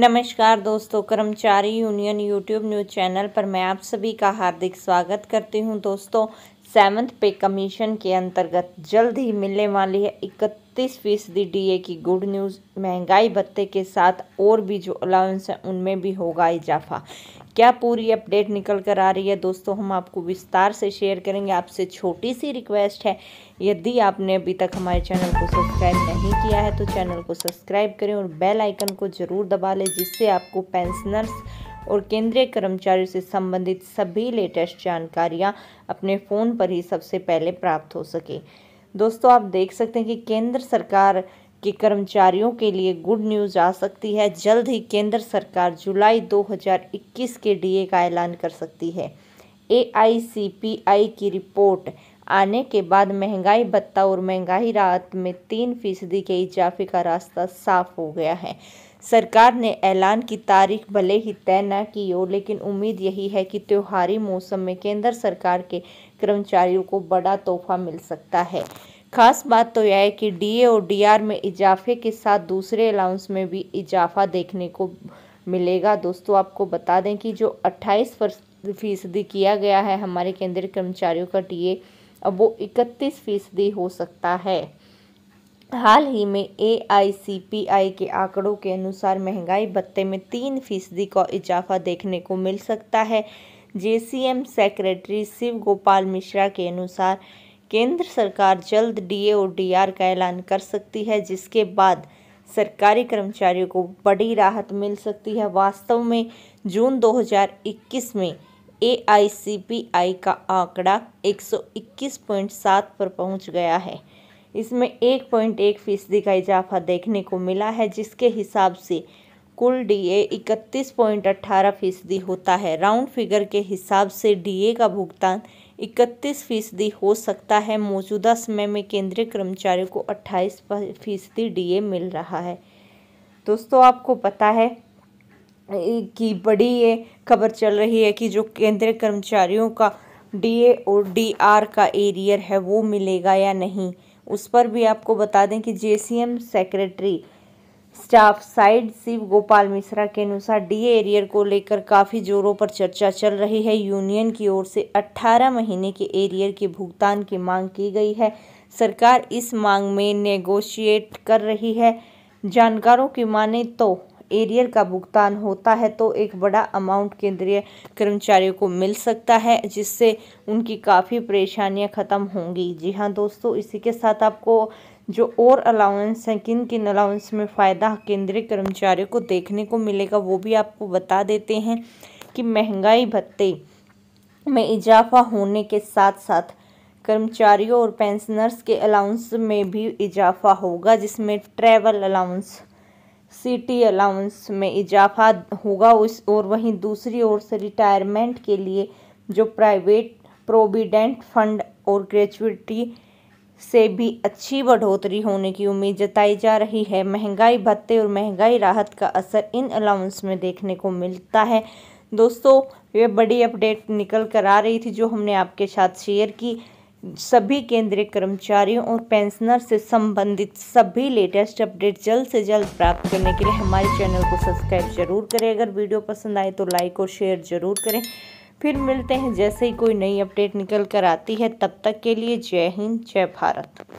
नमस्कार दोस्तों कर्मचारी यूनियन यूट्यूब न्यूज़ चैनल पर मैं आप सभी का हार्दिक स्वागत करती हूं दोस्तों सेवंथ पे कमीशन के अंतर्गत जल्द ही मिलने वाली है तीस फीसदी डी की गुड न्यूज़ महंगाई भत्ते के साथ और भी जो अलाउंस हैं उनमें भी होगा इजाफा क्या पूरी अपडेट निकल कर आ रही है दोस्तों हम आपको विस्तार से शेयर करेंगे आपसे छोटी सी रिक्वेस्ट है यदि आपने अभी तक हमारे चैनल को सब्सक्राइब नहीं किया है तो चैनल को सब्सक्राइब करें और बेल आइकन को ज़रूर दबा लें जिससे आपको पेंशनर्स और केंद्रीय कर्मचारियों से संबंधित सभी लेटेस्ट जानकारियाँ अपने फ़ोन पर ही सबसे पहले प्राप्त हो सके दोस्तों आप देख सकते हैं कि केंद्र सरकार के कर्मचारियों के लिए गुड न्यूज़ आ सकती है जल्द ही केंद्र सरकार जुलाई 2021 के डीए का ऐलान कर सकती है एआईसीपीआई की रिपोर्ट आने के बाद महंगाई भत्ता और महंगाई राहत में तीन फीसदी के इजाफे का रास्ता साफ हो गया है सरकार ने ऐलान की तारीख भले ही तय न की हो लेकिन उम्मीद यही है कि त्योहारी मौसम में केंद्र सरकार के कर्मचारियों को बड़ा तोहफा मिल सकता है खास बात तो यह है कि डीए और डीआर में इजाफे के साथ दूसरे अलाउंस में भी इजाफा देखने को मिलेगा दोस्तों आपको बता दें कि जो 28 फीसदी किया गया है हमारे केंद्रीय कर्मचारियों का डीए अब वो इकतीस फीसदी हो सकता है हाल ही में ए के आंकड़ों के अनुसार महंगाई भत्ते में तीन फीसदी का इजाफा देखने को मिल सकता है एम सेक्रेटरी शिव गोपाल मिश्रा के अनुसार केंद्र सरकार जल्द ए और आर का ऐलान कर सकती है जिसके बाद सरकारी कर्मचारियों को बड़ी राहत मिल सकती है वास्तव में जून 2021 में ए का आंकड़ा 121.7 पर पहुंच गया है इसमें 1.1 फीसदी का इजाफा देखने को मिला है जिसके हिसाब से कुल डीए 31.18 फीसदी होता है राउंड फिगर के हिसाब से डीए का भुगतान 31 फीसदी हो सकता है मौजूदा समय में केंद्रीय कर्मचारियों को 28 फीसदी डी मिल रहा है दोस्तों आपको पता है की बड़ी ये खबर चल रही है कि जो केंद्रीय कर्मचारियों का डीए और डीआर का एरियर है वो मिलेगा या नहीं उस पर भी आपको बता दें कि JCM secretary staff side Shiv Gopal Mishra के अनुसार डीए एरियर को लेकर काफ़ी जोरों पर चर्चा चल रही है यूनियन की ओर से 18 महीने के एरियर के भुगतान की मांग की गई है सरकार इस मांग में नेगोशिएट कर रही है जानकारों की माने तो एरियर का भुगतान होता है तो एक बड़ा अमाउंट केंद्रीय कर्मचारियों को मिल सकता है जिससे उनकी काफ़ी परेशानियां ख़त्म होंगी जी हाँ दोस्तों इसी के साथ आपको जो और अलाउंस हैं किन किन अलाउंस में फ़ायदा केंद्रीय कर्मचारियों को देखने को मिलेगा वो भी आपको बता देते हैं कि महंगाई भत्ते में इजाफा होने के साथ साथ कर्मचारियों और पेंशनर्स के अलाउंस में भी इजाफा होगा जिसमें ट्रैवल अलाउंस सिटी अलाउंस में इजाफा होगा उस और वहीं दूसरी ओर से रिटायरमेंट के लिए जो प्राइवेट प्रोविडेंट फंड और ग्रेचुटी से भी अच्छी बढ़ोतरी होने की उम्मीद जताई जा रही है महंगाई भत्ते और महंगाई राहत का असर इन अलाउंस में देखने को मिलता है दोस्तों ये बड़ी अपडेट निकल कर आ रही थी जो हमने आपके साथ शेयर की सभी केंद्रीय कर्मचारियों और पेंशनर से संबंधित सभी लेटेस्ट अपडेट जल्द से जल्द प्राप्त करने के लिए हमारे चैनल को सब्सक्राइब जरूर करें अगर वीडियो पसंद आए तो लाइक और शेयर जरूर करें फिर मिलते हैं जैसे ही कोई नई अपडेट निकल कर आती है तब तक के लिए जय हिंद जय भारत